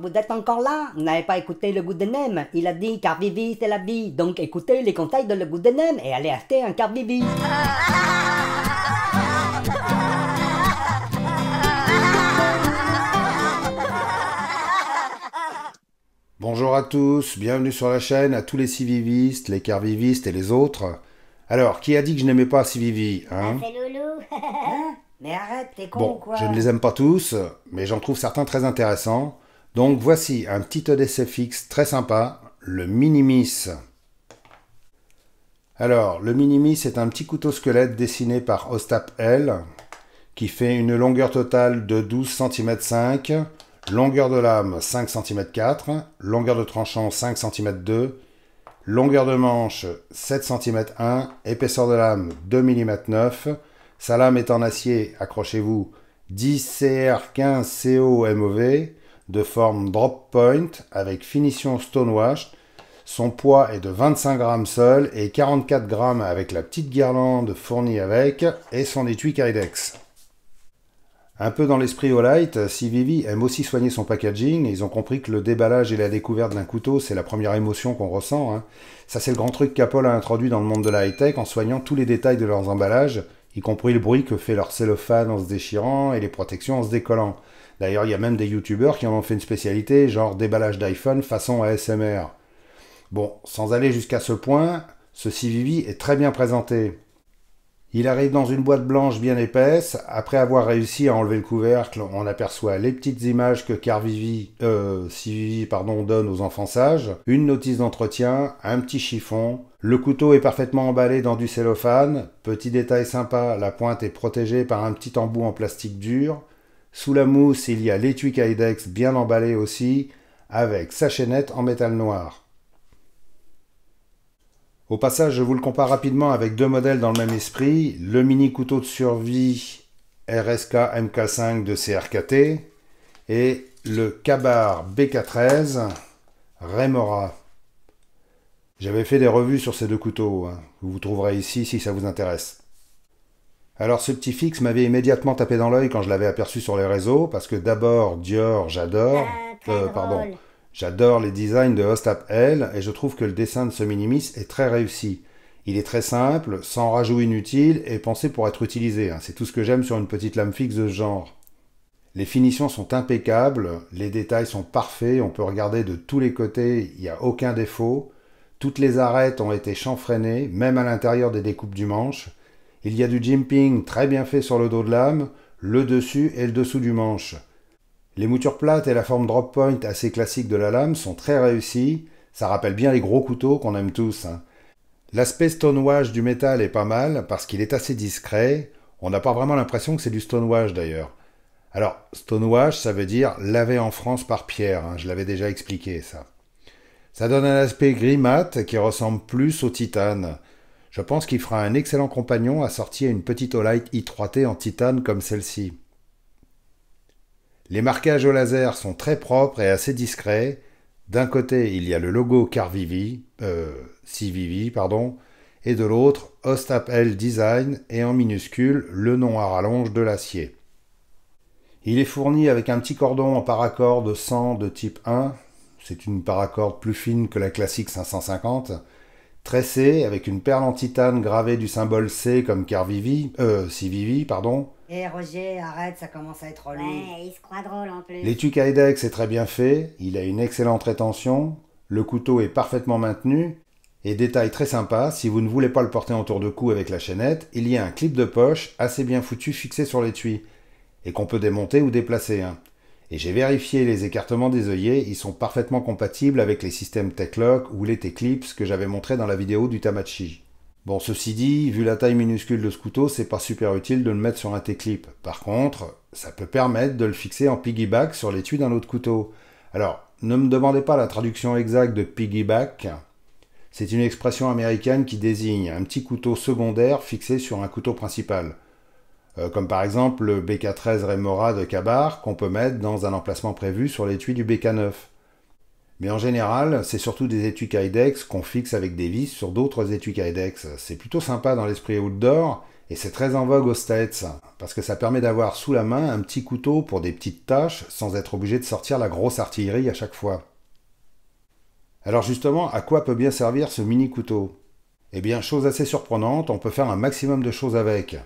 vous êtes encore là Vous n'avez pas écouté le goût de Nem Il a dit car Vivi c'est la vie. Donc écoutez les conseils de le goût et allez acheter un car Bonjour à tous, bienvenue sur la chaîne, à tous les civivistes, les carvivistes et les autres. Alors, qui a dit que je n'aimais pas Civivi hein ah, loulou hein? Mais arrête, t'es con ou quoi Je ne les aime pas tous, mais j'en trouve certains très intéressants. Donc voici un petit fixe très sympa, le Minimis. Alors, le Minimis est un petit couteau squelette dessiné par Ostap L, qui fait une longueur totale de 12 cm ,5 longueur de lame 5 cm 4, longueur de tranchant 5 cm 2, longueur de manche 7 cm 1, épaisseur de lame 2 mm 9. Sa lame est en acier, accrochez-vous, 10 CR 15 comov de forme drop point avec finition stonewashed. Son poids est de 25 grammes seul et 44 grammes avec la petite guirlande fournie avec et son étui Kydex. Un peu dans l'esprit au light, si Vivi aime aussi soigner son packaging, ils ont compris que le déballage et la découverte d'un couteau, c'est la première émotion qu'on ressent. Hein. Ça, c'est le grand truc qu'Apple a introduit dans le monde de la high-tech en soignant tous les détails de leurs emballages, y compris le bruit que fait leur cellophane en se déchirant et les protections en se décollant. D'ailleurs, il y a même des youtubeurs qui en ont fait une spécialité, genre déballage d'iPhone façon ASMR. Bon, sans aller jusqu'à ce point, ce CVV est très bien présenté. Il arrive dans une boîte blanche bien épaisse. Après avoir réussi à enlever le couvercle, on aperçoit les petites images que Carvivi, euh, pardon, donne aux enfants sages, une notice d'entretien, un petit chiffon. Le couteau est parfaitement emballé dans du cellophane. Petit détail sympa, la pointe est protégée par un petit embout en plastique dur. Sous la mousse, il y a l'étui Kaidex bien emballé aussi, avec sa chaînette en métal noir. Au passage, je vous le compare rapidement avec deux modèles dans le même esprit, le mini couteau de survie RSK MK5 de CRKT et le Kabar BK13 Remora. J'avais fait des revues sur ces deux couteaux, vous hein. vous trouverez ici si ça vous intéresse. Alors ce petit fixe m'avait immédiatement tapé dans l'œil quand je l'avais aperçu sur les réseaux, parce que d'abord Dior, j'adore, ah, euh, pardon, j'adore les designs de Hostap L, et je trouve que le dessin de ce Minimis est très réussi. Il est très simple, sans rajout inutile, et pensé pour être utilisé. Hein. C'est tout ce que j'aime sur une petite lame fixe de ce genre. Les finitions sont impeccables, les détails sont parfaits, on peut regarder de tous les côtés, il n'y a aucun défaut. Toutes les arêtes ont été chanfreinées, même à l'intérieur des découpes du manche. Il y a du jimping très bien fait sur le dos de lame, le dessus et le dessous du manche. Les moutures plates et la forme drop point assez classique de la lame sont très réussies, ça rappelle bien les gros couteaux qu'on aime tous. Hein. L'aspect stonewash du métal est pas mal parce qu'il est assez discret, on n'a pas vraiment l'impression que c'est du stonewash d'ailleurs. Alors, stonewash ça veut dire lavé en France par pierre, hein. je l'avais déjà expliqué ça. Ça donne un aspect gris mat qui ressemble plus au titane. Je pense qu'il fera un excellent compagnon assorti à une petite Olight i3T en titane comme celle-ci. Les marquages au laser sont très propres et assez discrets. D'un côté, il y a le logo Carvivi, euh, pardon, et de l'autre, Ostapel Design et en minuscule, le nom à rallonge de l'acier. Il est fourni avec un petit cordon en paracorde 100 de type 1, c'est une paracorde plus fine que la classique 550, tressé avec une perle en titane gravée du symbole C comme Carvivi, euh, Civivi, pardon. Eh Roger, arrête, ça commence à être relou. il se croit drôle en plus. L'étui Kaidex est très bien fait, il a une excellente rétention, le couteau est parfaitement maintenu, et détail très sympa, si vous ne voulez pas le porter en tour de cou avec la chaînette, il y a un clip de poche assez bien foutu fixé sur l'étui, et qu'on peut démonter ou déplacer. Hein. Et j'ai vérifié les écartements des œillets, ils sont parfaitement compatibles avec les systèmes TechLock ou les Techlips que j'avais montré dans la vidéo du Tamachi. Bon, ceci dit, vu la taille minuscule de ce couteau, c'est pas super utile de le mettre sur un T-clip. Par contre, ça peut permettre de le fixer en piggyback sur l'étui d'un autre couteau. Alors, ne me demandez pas la traduction exacte de piggyback. C'est une expression américaine qui désigne un petit couteau secondaire fixé sur un couteau principal. Euh, comme par exemple le BK13 Remora de Kabar, qu'on peut mettre dans un emplacement prévu sur l'étui du BK9. Mais en général, c'est surtout des étuis Kydex qu'on fixe avec des vis sur d'autres étuis Kydex. C'est plutôt sympa dans l'esprit outdoor et c'est très en vogue aux States parce que ça permet d'avoir sous la main un petit couteau pour des petites tâches sans être obligé de sortir la grosse artillerie à chaque fois. Alors justement, à quoi peut bien servir ce mini couteau Eh bien, chose assez surprenante, on peut faire un maximum de choses avec.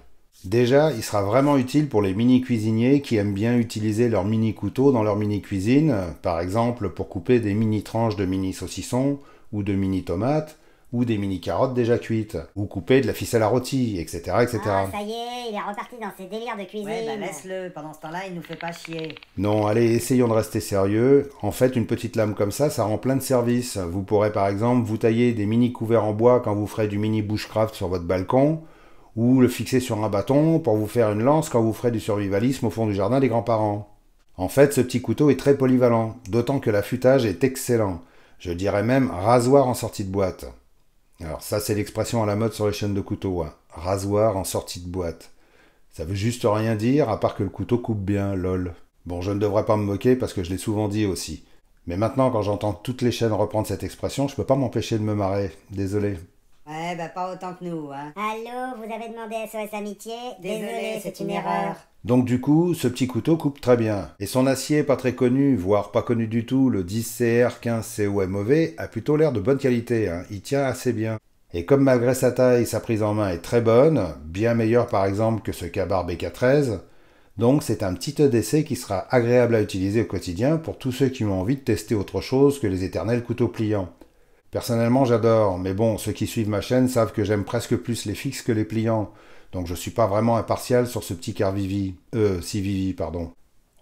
Déjà, il sera vraiment utile pour les mini-cuisiniers qui aiment bien utiliser leur mini couteau dans leur mini-cuisine, par exemple pour couper des mini-tranches de mini saucisson ou de mini-tomates, ou des mini-carottes déjà cuites, ou couper de la ficelle à rôti, etc. etc. Ah, ça y est, il est reparti dans ses délires de cuisine. Ouais, bah laisse-le, pendant ce temps-là, il nous fait pas chier. Non, allez, essayons de rester sérieux. En fait, une petite lame comme ça, ça rend plein de services. Vous pourrez par exemple vous tailler des mini-couverts en bois quand vous ferez du mini-bushcraft sur votre balcon, ou le fixer sur un bâton pour vous faire une lance quand vous ferez du survivalisme au fond du jardin des grands-parents. En fait, ce petit couteau est très polyvalent, d'autant que l'affûtage est excellent. Je dirais même rasoir en sortie de boîte. Alors ça, c'est l'expression à la mode sur les chaînes de couteaux, hein. rasoir en sortie de boîte. Ça veut juste rien dire, à part que le couteau coupe bien, lol. Bon, je ne devrais pas me moquer parce que je l'ai souvent dit aussi. Mais maintenant, quand j'entends toutes les chaînes reprendre cette expression, je peux pas m'empêcher de me marrer. Désolé. Ouais, bah pas autant que nous, hein. Allô, vous avez demandé SOS Amitié Désolé, c'est une erreur. Donc du coup, ce petit couteau coupe très bien. Et son acier pas très connu, voire pas connu du tout, le 10CR15COMOV, a plutôt l'air de bonne qualité, hein. il tient assez bien. Et comme malgré sa taille, sa prise en main est très bonne, bien meilleure par exemple que ce Kabar BK13, donc c'est un petit EDC qui sera agréable à utiliser au quotidien pour tous ceux qui ont envie de tester autre chose que les éternels couteaux pliants. Personnellement, j'adore, mais bon, ceux qui suivent ma chaîne savent que j'aime presque plus les fixes que les pliants, donc je suis pas vraiment impartial sur ce petit car Vivi. Euh, si Vivi, pardon.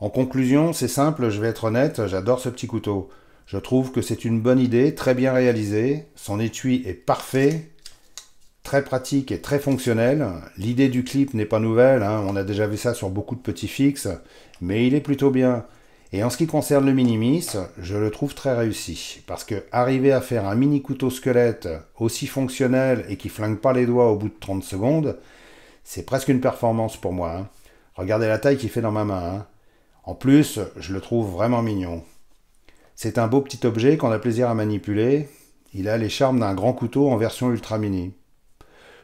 En conclusion, c'est simple, je vais être honnête, j'adore ce petit couteau. Je trouve que c'est une bonne idée, très bien réalisée, son étui est parfait, très pratique et très fonctionnel. L'idée du clip n'est pas nouvelle, hein, on a déjà vu ça sur beaucoup de petits fixes, mais il est plutôt bien. Et en ce qui concerne le Minimis, je le trouve très réussi. Parce que arriver à faire un mini couteau squelette aussi fonctionnel et qui flingue pas les doigts au bout de 30 secondes, c'est presque une performance pour moi. Hein. Regardez la taille qu'il fait dans ma main. Hein. En plus, je le trouve vraiment mignon. C'est un beau petit objet qu'on a plaisir à manipuler. Il a les charmes d'un grand couteau en version ultra mini.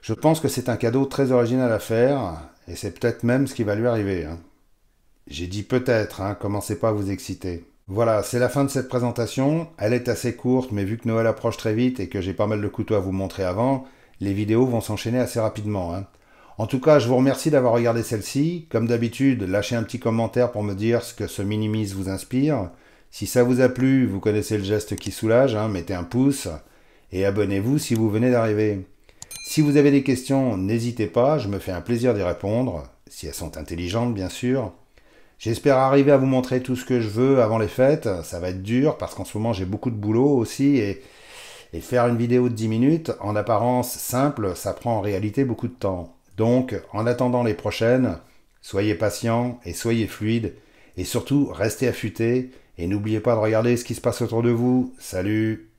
Je pense que c'est un cadeau très original à faire, et c'est peut-être même ce qui va lui arriver. Hein. J'ai dit peut-être, hein, commencez pas à vous exciter. Voilà, c'est la fin de cette présentation. Elle est assez courte, mais vu que Noël approche très vite et que j'ai pas mal de couteaux à vous montrer avant, les vidéos vont s'enchaîner assez rapidement. Hein. En tout cas, je vous remercie d'avoir regardé celle-ci. Comme d'habitude, lâchez un petit commentaire pour me dire ce que ce minimise vous inspire. Si ça vous a plu, vous connaissez le geste qui soulage, hein, mettez un pouce et abonnez-vous si vous venez d'arriver. Si vous avez des questions, n'hésitez pas, je me fais un plaisir d'y répondre, si elles sont intelligentes bien sûr. J'espère arriver à vous montrer tout ce que je veux avant les fêtes. Ça va être dur parce qu'en ce moment j'ai beaucoup de boulot aussi et, faire une vidéo de 10 minutes en apparence simple, ça prend en réalité beaucoup de temps. Donc en attendant les prochaines, soyez patients et soyez fluides et surtout restez affûtés et n'oubliez pas de regarder ce qui se passe autour de vous. Salut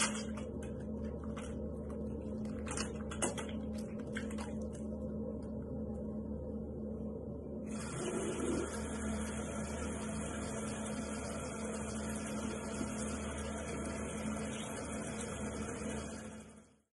あ